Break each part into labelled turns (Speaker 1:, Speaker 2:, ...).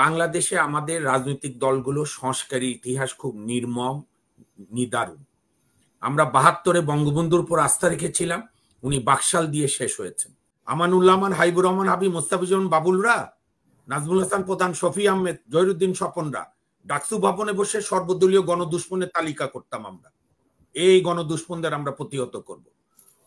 Speaker 1: বাংলাদেশে আমাদের রাজনৈতিক দলগুলো সংস্কারী ইতিহাস খুব নির্মম নিদারুণ আমরা বাহাত্তরে বঙ্গবন্ধুর উপর আস্থা রেখেছিলাম উনি বাকশাল দিয়ে শেষ হয়েছেন আমানুল্লাহমান হাইবুর রহমান হাবি মোস্তাফিজুর বাবুলরা নাজমুল হাসান প্রধান শফি আহমেদ জহিরুদ্দিন স্বপনরা ডাকসু ভবনে বসে সর্বদলীয় গণদুশ্মনের তালিকা করতাম আমরা এই গণদুশ্মনদের আমরা প্রতিহত করব।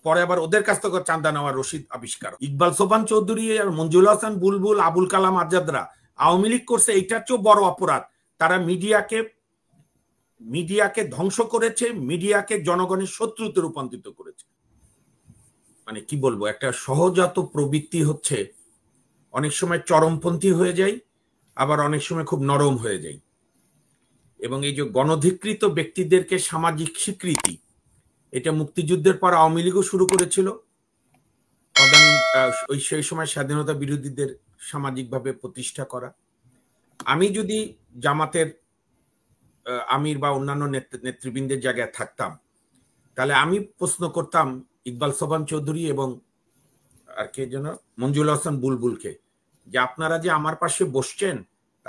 Speaker 1: পরে আবার ওদের কাছ থেকে চান্দা নেওয়ার রশিদ আবিষ্কার ইকবাল সোপান চৌধুরী আর মঞ্জুল হাসান বুলবুল আবুল কালাম আজাদরা আওয়ামী লীগ করছে এইটার চেয়েও বড় অপরাধ তারা মিডিয়াকে মিডিয়াকে ধ্বংস করেছে মিডিয়াকে জনগণের শত্রুতে রূপান্তরিত করেছে মানে কি বলবো একটা সহজাত প্রবৃত্তি হচ্ছে অনেক সময় চরমপন্থী হয়ে যাই আবার অনেক সময় খুব নরম হয়ে যাই এবং এই যে গণধিকৃত ব্যক্তিদেরকে সামাজিক স্বীকৃতি এটা মুক্তিযুদ্ধের পর আওয়ামী লীগও শুরু করেছিল ওই সেই সময় স্বাধীনতা বিরোধীদের সামাজিকভাবে প্রতিষ্ঠা করা আমি যদি জামাতের আমির বা অন্যান্য নেতৃবৃন্দের জায়গায় থাকতাম তাহলে আমি প্রশ্ন করতাম ইকবাল সোবান চৌধুরী এবং আর কে যেন মঞ্জুল হাসান বুলবুলকে যে আপনারা যে আমার পাশে বসছেন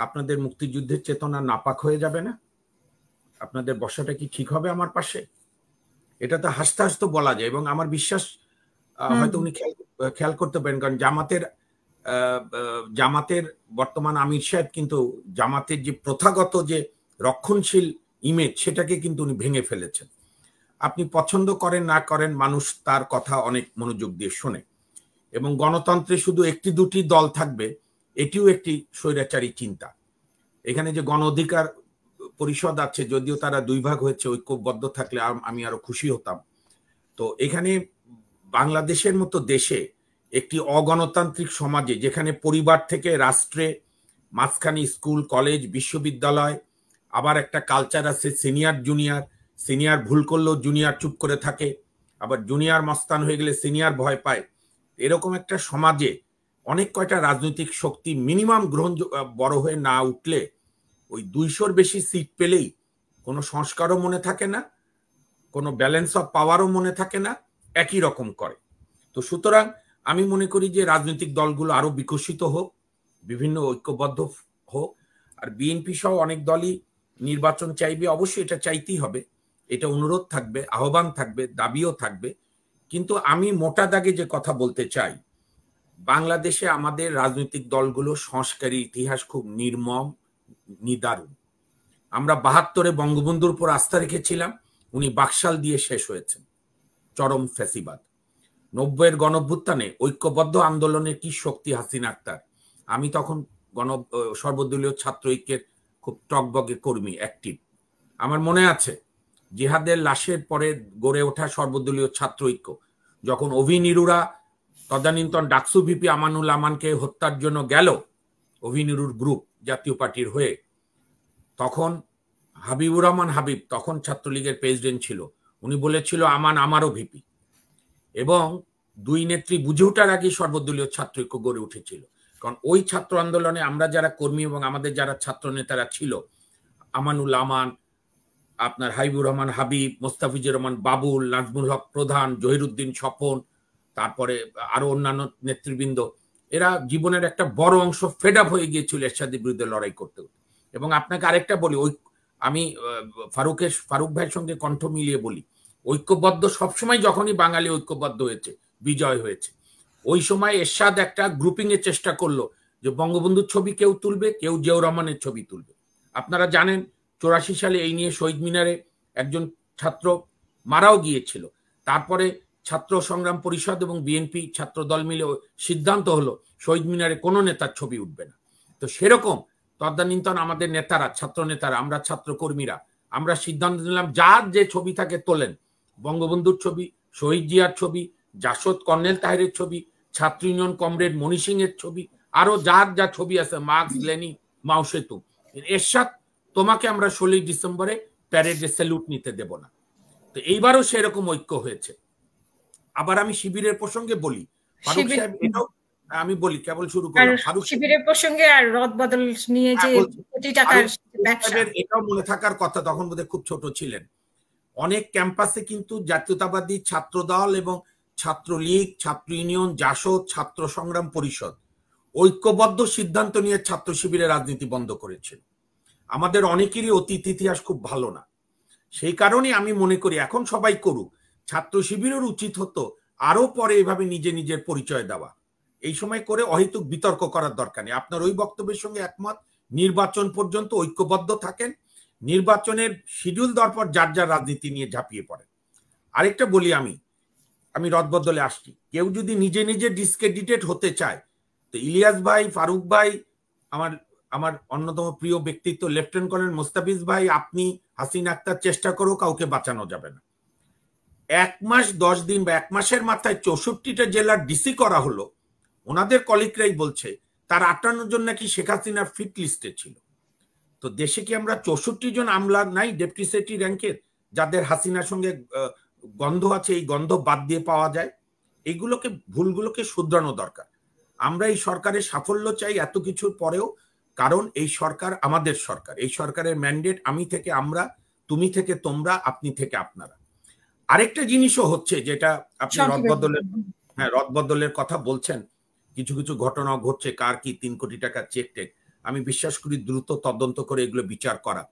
Speaker 1: আপনাদের মুক্তিযুদ্ধের চেতনা নাপাক হয়ে যাবে না আপনাদের বসাটা কি ঠিক হবে আমার পাশে এটা তো হাসতে হাসতে বলা যায় এবং আমার বিশ্বাস হয়তো উনি খেয়াল করতে পারেন কারণ জামাতের জামাতের বর্তমান আমির সাহেব কিন্তু জামাতের যে প্রথাগত যে রক্ষণশীল ইমেজ সেটাকে কিন্তু উনি ভেঙে ফেলেছেন আপনি পছন্দ করেন না করেন মানুষ তার কথা অনেক মনোযোগ দিয়ে শোনে এবং গণতন্ত্রে শুধু একটি দুটি দল থাকবে এটিও একটি স্বৈরাচারী চিন্তা এখানে যে গণ অধিকার পরিষদ আছে যদিও তারা দুই ভাগ হয়েছে ঐক্যবদ্ধ থাকলে আমি আরো খুশি হতাম তো এখানে বাংলাদেশের মতো দেশে একটি অগণতান্ত্রিক সমাজে যেখানে পরিবার থেকে রাষ্ট্রে মাঝখানে স্কুল কলেজ বিশ্ববিদ্যালয় আবার একটা কালচার আছে সিনিয়র জুনিয়র সিনিয়র ভুল করলেও জুনিয়র চুপ করে থাকে আবার জুনিয়র মস্তান হয়ে গেলে সিনিয়র ভয় পায় এরকম একটা সমাজে অনেক কয়টা রাজনৈতিক শক্তি মিনিমাম গ্রহণ বড় হয়ে না উঠলে ওই দুইশোর বেশি সিট পেলেই কোনো সংস্কারও মনে থাকে না কোনো ব্যালেন্স অফ পাওয়ারও মনে থাকে না একই রকম করে তো সুতরাং আমি মনে করি যে রাজনৈতিক দলগুলো আরো বিকশিত হোক বিভিন্ন ঐক্যবদ্ধ হোক আর বিএনপি সহ অনেক দলই নির্বাচন চাইবে অবশ্যই এটা চাইতেই হবে এটা অনুরোধ থাকবে আহ্বান থাকবে দাবিও থাকবে কিন্তু আমি মোটা দাগে যে কথা বলতে চাই বাংলাদেশে আমাদের রাজনৈতিক দলগুলো সংস্কারী ইতিহাস খুব নির্মম নিদারুণ আমরা বাহাত্তরে বঙ্গবন্ধুর উপর আস্থা রেখেছিলাম উনি বাকশাল দিয়ে শেষ হয়েছেন চরম ফ্যাসিবাদ নব্বইয়ের গণভ্যুত্থানে ঐক্যবদ্ধ আন্দোলনের কি শক্তি হাসিনা আক্তার আমি তখন গণ সর্বদলীয় ছাত্র ঐক্যের খুব টকবগে কর্মী অ্যাক্টিভ আমার মনে আছে জিহাদের লাশের পরে গড়ে ওঠা সর্বদলীয় ছাত্র ঐক্য যখন অভিনিরুরা তদানীন্তন ডাকসু ভিপি আমানুল আমানকে হত্যার জন্য গেল অভিনিরুর গ্রুপ জাতীয় পার্টির হয়ে তখন হাবিবুর রহমান হাবিব তখন ছাত্রলীগের প্রেসিডেন্ট ছিল উনি বলেছিল আমান আমারও ভিপি এবং দুই নেত্রী বুঝে ওঠার আগে সর্বদলীয় ছাত্রৈক্য গড়ে উঠেছিল কারণ ওই ছাত্র আন্দোলনে আমরা যারা কর্মী এবং আমাদের যারা ছাত্র নেতারা ছিল আমানুল আমান আপনার হাইবুর রহমান হাবিব মোস্তাফিজুর রহমান বাবুল নাজমুল হক প্রধান জহিরুদ্দিন স্বপন তারপরে আরো অন্যান্য নেতৃবৃন্দ এরা জীবনের একটা বড় অংশ ফেড আপ হয়ে গিয়েছিল এরশাদের বিরুদ্ধে লড়াই করতে এবং আপনাকে আরেকটা বলি ওই আমি ফারুকের ফারুক ভাইয়ের সঙ্গে কণ্ঠ মিলিয়ে বলি ঐক্যবদ্ধ সবসময় যখনই বাঙালি ঐক্যবদ্ধ হয়েছে বিজয় হয়েছে ওই সময় এরশাদ একটা গ্রুপিং এর চেষ্টা করলো যে বঙ্গবন্ধুর ছবি কেউ তুলবে কেউ জিয়াউর রহমানের ছবি তুলবে আপনারা জানেন চৌরাশি সালে এই নিয়ে শহীদ মিনারে একজন ছাত্র মারাও গিয়েছিল তারপরে ছাত্র সংগ্রাম পরিষদ এবং বিএনপি ছাত্র দল মিলে সিদ্ধান্ত হলো শহীদ মিনারে কোনো নেতার ছবি উঠবে না তো সেরকম তদানীন্তন আমাদের নেতারা ছাত্র নেতারা আমরা ছাত্রকর্মীরা আমরা সিদ্ধান্ত নিলাম যার যে ছবি থাকে তোলেন বঙ্গবন্ধুর ছবি শহীদ জিয়ার ছবি জাসদ কর্নেল তাহিরের ছবি ছাত্র ইউনিয়ন কমরেড মণি সিং এর ছবি আরো যার যা ছবি আছে মার্কস লেনি মাও সেতু এরশাদ তোমাকে আমরা ষোলোই ডিসেম্বরে প্যারেডে স্যালুট নিতে দেব না তো এইবারও সেরকম ঐক্য হয়েছে আবার আমি শিবিরের প্রসঙ্গে বলি আমি বলি কেবল শুরু করি ফারুক শিবিরের প্রসঙ্গে আর রদ বদল নিয়ে যে হ্যাঁ, কোটি টাকার ব্যবসা এটাও মনে থাকার কথা তখন বোধহয় খুব ছোট ছিলেন অনেক ক্যাম্পাসে কিন্তু জাতীয়তাবাদী ছাত্র দল এবং ছাত্রলীগ ছাত্র ইউনিয়ন জাসদ ছাত্র সংগ্রাম পরিষদ ঐক্যবদ্ধ সিদ্ধান্ত নিয়ে ছাত্র শিবিরে রাজনীতি বন্ধ করেছেন আমাদের অনেকেরই অতীত ইতিহাস খুব ভালো না সেই কারণে আমি মনে করি এখন সবাই করুক ছাত্র শিবিরের উচিত হতো আরো পরে এভাবে নিজে নিজের পরিচয় দেওয়া এই সময় করে অহেতুক বিতর্ক করার দরকার নেই আপনার ওই বক্তব্যের সঙ্গে একমত নির্বাচন পর্যন্ত ঐক্যবদ্ধ থাকেন নির্বাচনের শিডিউল দেওয়ার পর যার যার রাজনীতি নিয়ে ঝাঁপিয়ে পড়ে আরেকটা বলি আমি আমি রদবদলে আসছি কেউ যদি নিজে নিজে ডিসক্রেডিটেড হতে চায় তো ইলিয়াস ভাই ফারুক ভাই আমার আমার অন্যতম প্রিয় ব্যক্তিত্ব লেফটেন্যান্ট কর্নেল মোস্তাফিজ ভাই আপনি হাসিন আক্তার চেষ্টা করো কাউকে বাঁচানো যাবে না এক মাস দশ দিন বা এক মাসের মাথায় চৌষট্টিটা জেলার ডিসি করা হলো ওনাদের কলিকরাই বলছে তার আটান্ন জন নাকি শেখ হাসিনা ফিট লিস্টে ছিল তো দেশে কি আমরা চৌষট্টি জন আমলা নাই ডেপুটি সেক্রেটারি র্যাঙ্কের যাদের হাসিনার সঙ্গে গন্ধ আছে এই গন্ধ বাদ দিয়ে পাওয়া যায় এইগুলোকে ভুলগুলোকে শুধরানো দরকার আমরা এই সরকারের সাফল্য চাই এত কিছুর পরেও কারণ এই সরকার আমাদের সরকার এই সরকারের ম্যান্ডেট আমি থেকে আমরা তুমি থেকে তোমরা আপনি থেকে আপনারা আরেকটা জিনিসও হচ্ছে যেটা আপনি রদবদলের হ্যাঁ রদবদলের কথা বলছেন কিছু কিছু ঘটনা ঘটছে কার কি তিন কোটি টাকা চেক টেক আমি বিশ্বাস করি দ্রুত তদন্ত করে এগুলো বিচার করা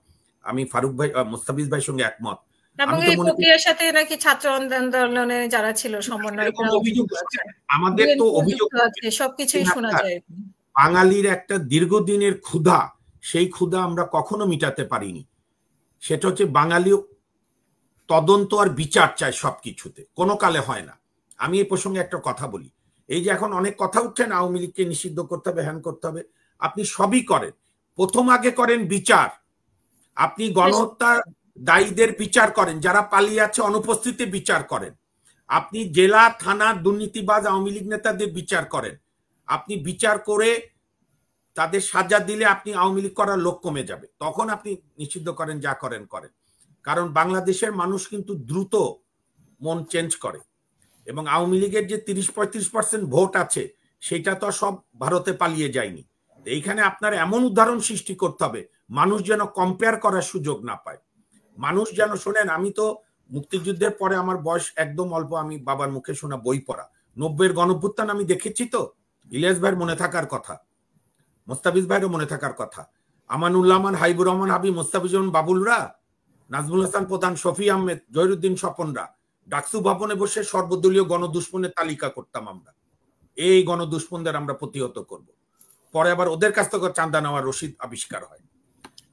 Speaker 1: আমি ফারুক ভাই মুস্তাফিজ ভাই সঙ্গে একমত আমাদের তো অভিযোগ বাঙালির একটা দীর্ঘদিনের ক্ষুধা সেই ক্ষুধা আমরা কখনো মিটাতে পারিনি সেটা হচ্ছে বাঙালি তদন্ত আর বিচার চায় সবকিছুতে কোনো কালে হয় না আমি এই প্রসঙ্গে একটা কথা বলি এই যে এখন অনেক কথা উঠছে না আওয়ামী লীগকে নিষিদ্ধ করতে হবে হ্যান করতে হবে আপনি সবই করেন প্রথম আগে করেন বিচার আপনি গণহত্যা দায়ীদের বিচার করেন যারা পালিয়ে আছে অনুপস্থিতি বিচার করেন আপনি জেলা থানা দুর্নীতিবাজ আওয়ামী লীগ নেতাদের বিচার করেন আপনি বিচার করে তাদের সাজা দিলে আপনি আওয়ামী লীগ করার লোক কমে যাবে তখন আপনি নিষিদ্ধ করেন যা করেন করেন কারণ বাংলাদেশের মানুষ কিন্তু দ্রুত মন চেঞ্জ করে এবং আওয়ামী লীগের যে তিরিশ পঁয়ত্রিশ পার্সেন্ট ভোট আছে সেটা তো সব ভারতে পালিয়ে যায়নি এইখানে আপনার এমন উদাহরণ সৃষ্টি করতে হবে মানুষ যেন কম্পেয়ার করার সুযোগ না পায় মানুষ যেন শোনেন আমি তো মুক্তিযুদ্ধের পরে আমার বয়স একদম অল্প আমি বাবার মুখে শোনা বই পড়া নব্বের গণভুত্থান আমি দেখেছি তো ইলিয়াস ভাইয়ের মনে থাকার কথা মোস্তাফিজ ভাইয়েরও মনে থাকার কথা আমানুল্লাহমান হাইবুর রহমান হাবি মোস্তাফিজুর বাবুলরা নাজমুল হাসান প্রধান শফি আহমেদ জহিরুদ্দিন স্বপনরা ডাকসু ভবনে বসে সর্বদলীয় গণদুষ্পনের তালিকা করতাম আমরা এই গণদুষ্পনদের আমরা প্রতিহত করব পরে আবার ওদের কাছ থেকে চান্দা নেওয়ার রশিদ আবিষ্কার হয়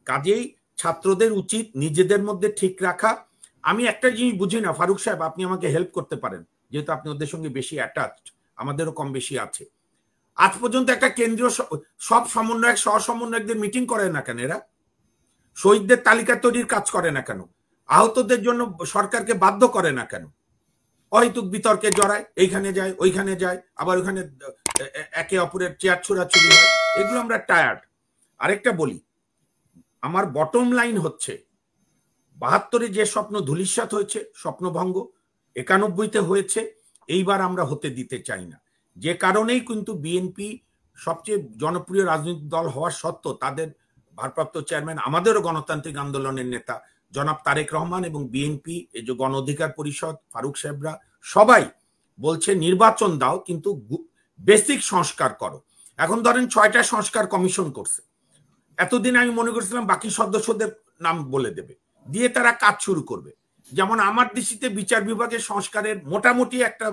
Speaker 1: কাজেই ছাত্রদের উচিত নিজেদের মধ্যে ঠিক রাখা আমি একটা জিনিস বুঝি না ফারুক সাহেব আপনি আমাকে হেল্প করতে পারেন যেহেতু আপনি ওদের সঙ্গে বেশি অ্যাটাচড আমাদেরও কম বেশি আছে আজ পর্যন্ত একটা কেন্দ্রীয় সব সমন্বয়ক সহ সমন্বয়কদের মিটিং করে না কেন এরা শহীদদের তালিকা তৈরির কাজ করে না কেন আহতদের জন্য সরকারকে বাধ্য করে না কেন অহেতুক বিতর্কে জড়ায় এইখানে যায় ওইখানে যায় আবার ওইখানে একে অপরের চেয়ার ছোড়াছুড়ি হয় এগুলো আমরা টায়ার্ড আরেকটা বলি আমার বটম লাইন হচ্ছে বাহাত্তরে যে স্বপ্ন ধুলিস্বাত হয়েছে স্বপ্নভঙ্গ একানব্বইতে হয়েছে এইবার আমরা হতে দিতে চাই না যে কারণেই কিন্তু বিএনপি সবচেয়ে জনপ্রিয় রাজনৈতিক দল হওয়া সত্ত্বেও তাদের ভারপ্রাপ্ত চেয়ারম্যান আমাদেরও গণতান্ত্রিক আন্দোলনের নেতা জনাব তারেক রহমান এবং বিএনপি এই যে গণ অধিকার পরিষদ ফারুক সাহেবরা সবাই বলছে নির্বাচন দাও কিন্তু বেসিক সংস্কার করো এখন ধরেন ছয়টা সংস্কার কমিশন করছে এতদিন আমি মনে করছিলাম বাকি সদস্যদের নাম বলে দেবে দিয়ে তারা কাজ শুরু করবে যেমন আমার দৃষ্টিতে বিচার বিভাগের সংস্কারের মোটামুটি একটা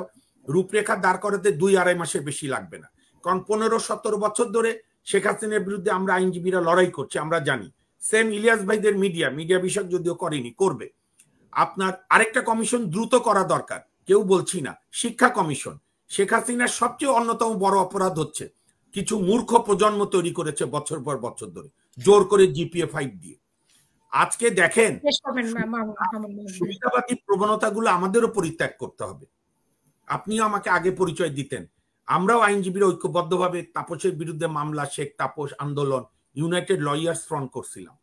Speaker 1: রূপরেখা দাঁড় করাতে দুই আড়াই মাসের বেশি লাগবে না কারণ পনেরো সতেরো বছর ধরে শেখ হাসিনার বিরুদ্ধে আমরা আইনজীবীরা লড়াই করছি আমরা জানি সেম ইলিয়াস ভাইদের মিডিয়া মিডিয়া বিষয়ক যদিও করেনি করবে আপনার আরেকটা কমিশন দ্রুত করা দরকার কেউ বলছি না শিক্ষা কমিশন শেখ হাসিনার সবচেয়ে অন্যতম বড় অপরাধ হচ্ছে কিছু মূর্খ প্রজন্ম তৈরি করেছে বছর পর বছর ধরে জোর করে জিপিএ ফাইভ দিয়ে আজকে দেখেন সুবিধাবাদী প্রবণতা গুলো আমাদেরও পরিত্যাগ করতে হবে আপনিও আমাকে আগে পরিচয় দিতেন আমরাও আইনজীবীরা ঐক্যবদ্ধভাবে তাপসের বিরুদ্ধে মামলা শেখ তাপস আন্দোলন ইউনাইটেড লয়ার্স ফ্রন্ট করছিলাম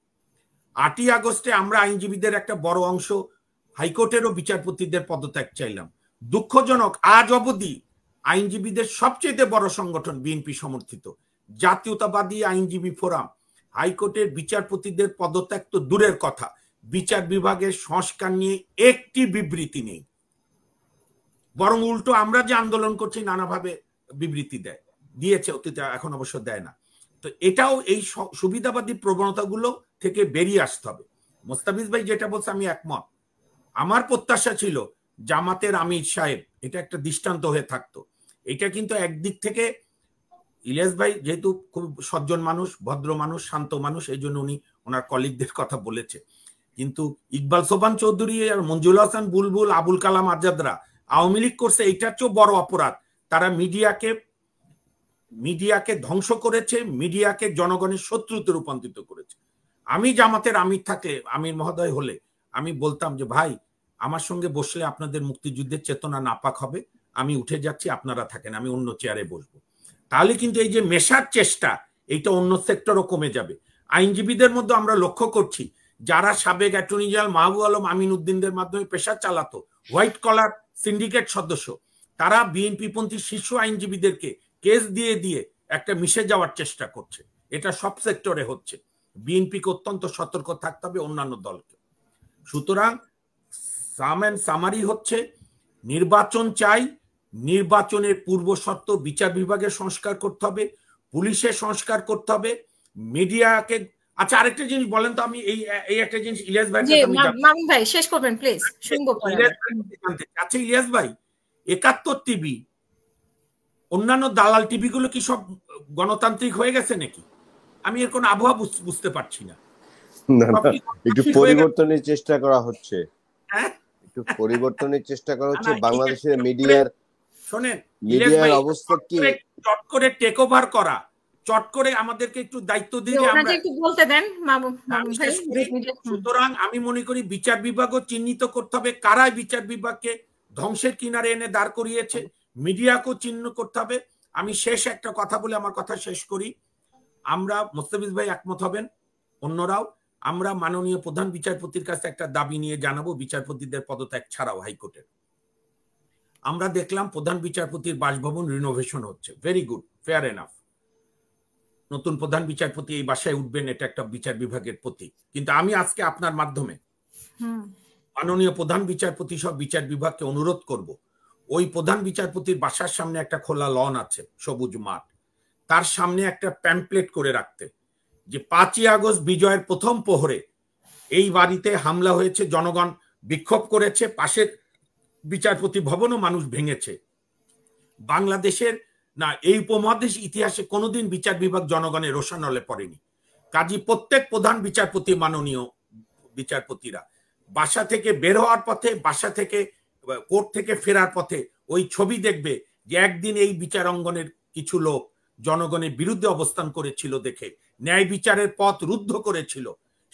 Speaker 1: আটই আগস্টে আমরা আইনজীবীদের একটা বড় অংশ হাইকোর্টেরও বিচারপতিদের পদত্যাগ চাইলাম দুঃখজনক আজ অবধি আইনজীবীদের সবচেয়ে বড় সংগঠন বিএনপি সমর্থিত জাতীয়তাবাদী আইনজীবী ফোরাম হাইকোর্টের বিচারপতিদের পদত্যাগ তো দূরের কথা বিচার বিভাগের সংস্কার নিয়ে একটি বিবৃতি নেই বরং উল্টো আমরা যে আন্দোলন করছি নানাভাবে বিবৃতি দেয় দিয়েছে অতীতে এখন অবশ্য দেয় না তো এটাও এই সুবিধাবাদী প্রবণতাগুলো থেকে বেরিয়ে আসতে হবে মোস্তাফিজ ভাই যেটা বলছে আমি একমত আমার প্রত্যাশা ছিল জামাতের আমির সাহেব এটা একটা দৃষ্টান্ত হয়ে থাকতো এটা কিন্তু একদিক থেকে ইলিয়াস ভাই যেহেতু খুব সজ্জন মানুষ ভদ্র মানুষ শান্ত মানুষ এই জন্য উনি ওনার কলিগদের কথা বলেছে কিন্তু ইকবাল সোবান চৌধুরী আর মঞ্জুল হাসান বুলবুল আবুল কালাম আজাদরা আওয়ামী লীগ করছে এইটার চেয়েও বড় অপরাধ তারা মিডিয়াকে মিডিয়াকে ধ্বংস করেছে মিডিয়াকে জনগণের শত্রুতে রূপান্তরিত করেছে আমি জামাতের আমির থাকলে আমির মহোদয় হলে আমি বলতাম যে ভাই আমার সঙ্গে বসলে আপনাদের মুক্তিযুদ্ধের চেতনা নাপাক হবে আমি উঠে যাচ্ছি আপনারা থাকেন আমি অন্য চেয়ারে বসবো তাহলে কিন্তু এই যে মেশার চেষ্টা এইটা অন্য সেক্টরও কমে যাবে আইনজীবীদের মধ্যে আমরা লক্ষ্য করছি যারা সাবেক অ্যাটর্নি জেনারেল মাহবুব আলম আমিন উদ্দিনদের মাধ্যমে পেশা চালাতো হোয়াইট কলার সিন্ডিকেট সদস্য তারা পন্থী শিশু আইনজীবীদেরকে কেস দিয়ে দিয়ে একটা মিশে যাওয়ার চেষ্টা করছে এটা সব সেক্টরে হচ্ছে বিএনপিকে অত্যন্ত সতর্ক থাকতে হবে অন্যান্য দলকে সুতরাং সাম অ্যান্ড সামারি হচ্ছে নির্বাচন চাই নির্বাচনের পূর্ব শর্ত বিচার বিভাগের সংস্কার করতে হবে পুলিশের সংস্কার করতে হবে মিডিয়াকে আচ্ছা আরেকটা জিনিস বলেন তো আমি এই এই একটা জিনিস ইলিয়াস ভাই ভাই শেষ করবেন প্লিজ আচ্ছা, শুনবো আচ্ছা ইলিয়াস ভাই একাত্তর টিভি অন্যান্য দালাল টিভি গুলো কি সব গণতান্ত্রিক হয়ে গেছে নাকি আমি এর কোনো আবহাওয়া বুঝতে পারছি না হ্যাঁ? একটু পরিবর্তনের চেষ্টা করা হচ্ছে একটু পরিবর্তনের চেষ্টা করা হচ্ছে বাংলাদেশের মিডিয়ার শোনেন অবস্থা কি চট করে টেক ওভার করা চট করে আমাদেরকে একটু দায়িত্ব দিয়ে আমরা একটু বলতে দেন হ্যাঁ, সুতরাং আমি মনে করি বিচার বিভাগও চিহ্নিত করতে হবে কারা বিচার বিভাগকে ধ্বংসের কিনারে এনে দাঁড় করিয়েছে মিডিয়াকেও চিহ্ন করতে হবে আমি শেষ একটা কথা বলে আমার কথা শেষ করি আমরা মোস্তাফিজ ভাই একমত হবেন অন্যরাও আমরা মাননীয় প্রধান বিচারপতির কাছে একটা দাবি নিয়ে জানাবো বিচারপতিদের পদত্যাগ ছাড়াও হাইকোর্টের আমরা দেখলাম প্রধান বিচারপতির বাসভবন রিনোভেশন হচ্ছে ভেরি গুড ফেয়ার এনাফ নতুন প্রধান বিচারপতি এই বাসায় উঠবেন এটা একটা বিচার বিভাগের প্রতি কিন্তু আমি আজকে আপনার মাধ্যমে মাননীয় প্রধান বিচারপতি সব বিচার বিভাগকে অনুরোধ করব ওই প্রধান বিচারপতির বাসার সামনে একটা খোলা লন আছে সবুজ মাঠ তার সামনে একটা প্যাম্পলেট করে রাখতে যে পাঁচই আগস্ট বিজয়ের প্রথম প্রহরে এই বাড়িতে হামলা হয়েছে জনগণ বিক্ষোভ করেছে পাশের বিচারপতি ভবনও মানুষ ভেঙেছে বাংলাদেশের না এই উপমহাদেশ ইতিহাসে কোনোদিন বিচার বিভাগ জনগণের হলে পড়েনি কাজী প্রত্যেক প্রধান বিচারপতি মাননীয় বিচারপতিরা বাসা থেকে বের হওয়ার পথে বাসা থেকে কোর্ট থেকে ফেরার পথে ওই ছবি দেখবে যে একদিন এই বিচার অঙ্গনের কিছু লোক জনগণের বিরুদ্ধে অবস্থান করেছিল দেখে ন্যায় বিচারের পথ রুদ্ধ করেছিল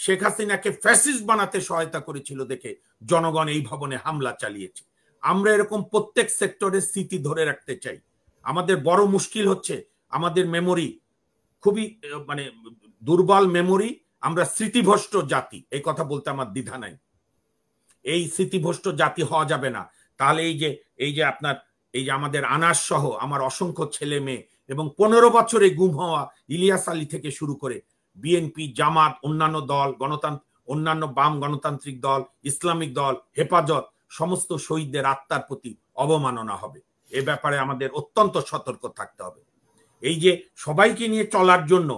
Speaker 1: শেখ হাসিনাকে ফ্যাসিস্ট বানাতে সহায়তা করেছিল দেখে জনগণ এই ভবনে হামলা চালিয়েছে আমরা এরকম প্রত্যেক সেক্টরের স্মৃতি ধরে রাখতে চাই আমাদের বড় মুশকিল হচ্ছে আমাদের মেমোরি খুবই মানে দুর্বল মেমোরি আমরা স্মৃতিভ্রষ্ট জাতি এই কথা বলতে আমার দ্বিধা নাই এই স্মৃতিভ্রষ্ট জাতি হওয়া যাবে না তাহলে এই যে এই যে আপনার এই যে আমাদের আনার সহ আমার অসংখ্য ছেলে মেয়ে এবং পনেরো বছরে গুম হওয়া ইলিয়াস আলী থেকে শুরু করে বিএনপি জামাত অন্যান্য দল গণতান্ত্রিক অন্যান্য বাম গণতান্ত্রিক দল ইসলামিক দল হেফাজত সমস্ত শহীদদের আত্মার প্রতি অবমাননা হবে এ ব্যাপারে আমাদের অত্যন্ত সতর্ক থাকতে হবে এই যে সবাইকে নিয়ে চলার জন্য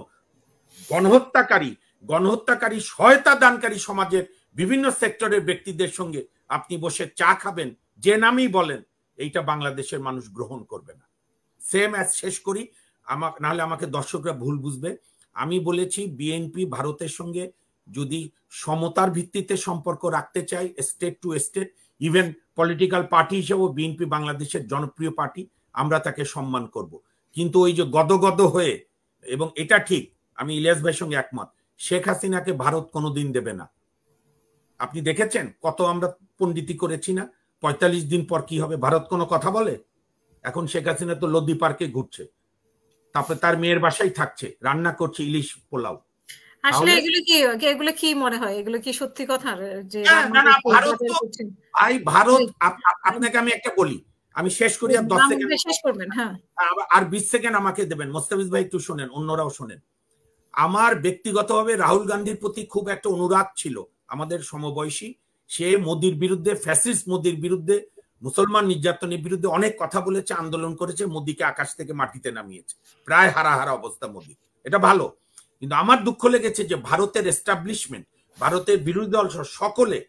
Speaker 1: গণহত্যাকারী গণহত্যাকারী সহায়তা দানকারী সমাজের বিভিন্ন সেক্টরের ব্যক্তিদের সঙ্গে আপনি বসে চা খাবেন যে নামই বলেন এইটা বাংলাদেশের মানুষ গ্রহণ করবে না সেম অ্যাজ শেষ করি আমার নাহলে আমাকে দর্শকরা ভুল বুঝবে আমি বলেছি বিএনপি ভারতের সঙ্গে যদি সমতার ভিত্তিতে সম্পর্ক রাখতে চাই state to state even political party হিসেবেও বিএনপি বাংলাদেশের জনপ্রিয় পার্টি আমরা তাকে সম্মান করব কিন্তু ওই যে গদগদ হয়ে এবং এটা ঠিক আমি ইলিয়াস ভাইয়ের সঙ্গে একমত শেখ হাসিনাকে ভারত কোনোদিন দেবে না আপনি দেখেছেন কত আমরা পণ্ডিতি করেছি না পঁয়তাল্লিশ দিন পর কি হবে ভারত কোনো কথা বলে এখন শেখ হাসিনা তো লদ্দি পার্কে ঘুরছে তারপরে তার মেয়ের বাসায় থাকছে রান্না করছে ইলিশ পোলাও আসলে এগুলো কি এগুলো কি মনে হয় এগুলো কি সত্যি কথা যে আই ভারত আপনাকে আমি একটা বলি আমি শেষ করি আর 10 সেকেন্ড শেষ করবেন হ্যাঁ আর বিশ সেকেন্ড আমাকে দেবেন মোস্তাফিজ ভাই একটু শোনেন অন্যরাও শোনেন আমার ব্যক্তিগতভাবে রাহুল গান্ধীর প্রতি খুব একটা অনুরাগ ছিল আমাদের সমবয়সী সে মোদির বিরুদ্ধে ফ্যাসিস্ট মোদির বিরুদ্ধে মুসলমান নির্যাতনের বিরুদ্ধে অনেক কথা বলেছে আন্দোলন করেছে মোদিকে আকাশ থেকে মাটিতে নামিয়েছে প্রায় হারা হারা অবস্থা মোদি এটা ভালো কিন্তু আমার দুঃখ লেগেছে যে ভারতের এস্টাবলিশমেন্ট ভারতের বিরোধী দল সকলে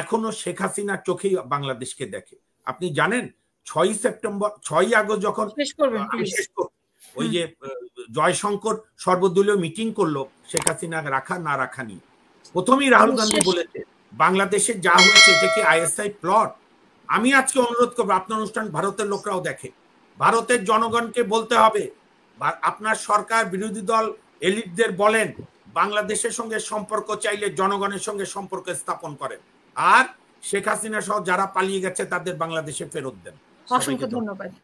Speaker 1: এখনো শেখ হাসিনার চোখেই বাংলাদেশকে দেখে আপনি জানেন ছয় সেপ্টেম্বর ছয় আগস্ট যখন ওই যে জয়শঙ্কর সর্বদলীয় মিটিং করলো শেখ হাসিনা রাখা না রাখা নিয়ে প্রথমেই রাহুল গান্ধী বলেছে বাংলাদেশে যা হয়েছে এটা কি আইএসআই প্লট আমি আজকে অনুরোধ করবো আপনার অনুষ্ঠান ভারতের লোকরাও দেখে ভারতের জনগণকে বলতে হবে আপনার সরকার বিরোধী দল এলিটদের বলেন বাংলাদেশের সঙ্গে সম্পর্ক চাইলে জনগণের সঙ্গে সম্পর্ক স্থাপন করেন আর শেখ হাসিনা সহ যারা পালিয়ে গেছে তাদের বাংলাদেশে ফেরত দেন অসংখ্য ধন্যবাদ